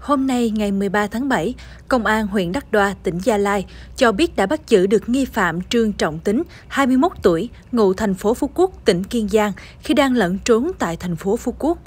Hôm nay, ngày 13 tháng 7, Công an huyện Đắc Đoa, tỉnh Gia Lai cho biết đã bắt giữ được nghi phạm Trương Trọng Tính, 21 tuổi, ngụ thành phố Phú Quốc, tỉnh Kiên Giang, khi đang lẫn trốn tại thành phố Phú Quốc.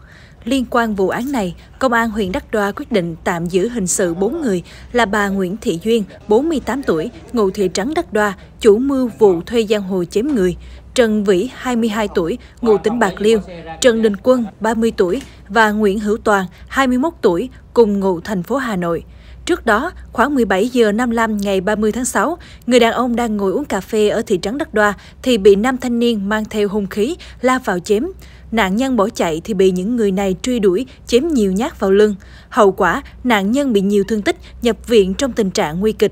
Liên quan vụ án này, Công an huyện Đắc Đoa quyết định tạm giữ hình sự 4 người là bà Nguyễn Thị Duyên, 48 tuổi, ngụ thị trấn Đắc Đoa, chủ mưu vụ thuê giang hồ chém người, Trần Vĩ, 22 tuổi, ngụ tỉnh Bạc Liêu, Trần Đình Quân, 30 tuổi và Nguyễn Hữu Toàn, 21 tuổi, cùng ngụ thành phố Hà Nội. Trước đó, khoảng 17 giờ 55 ngày 30 tháng 6, người đàn ông đang ngồi uống cà phê ở thị trấn Đắc Đoa thì bị nam thanh niên mang theo hung khí la vào chém. Nạn nhân bỏ chạy thì bị những người này truy đuổi, chém nhiều nhát vào lưng. Hậu quả, nạn nhân bị nhiều thương tích, nhập viện trong tình trạng nguy kịch.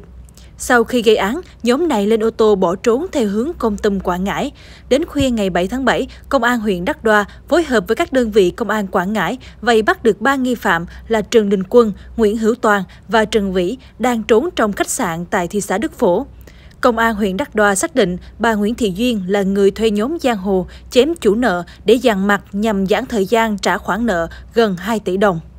Sau khi gây án, nhóm này lên ô tô bỏ trốn theo hướng Công Tâm Quảng Ngãi. Đến khuya ngày 7 tháng 7, Công an huyện Đắk Đoa phối hợp với các đơn vị Công an Quảng Ngãi vây bắt được ba nghi phạm là Trần Đình Quân, Nguyễn Hữu Toàn và Trần Vĩ đang trốn trong khách sạn tại thị xã Đức Phổ. Công an huyện Đắc Đoa xác định bà Nguyễn Thị Duyên là người thuê nhóm giang hồ chém chủ nợ để dàn mặt nhằm giãn thời gian trả khoản nợ gần 2 tỷ đồng.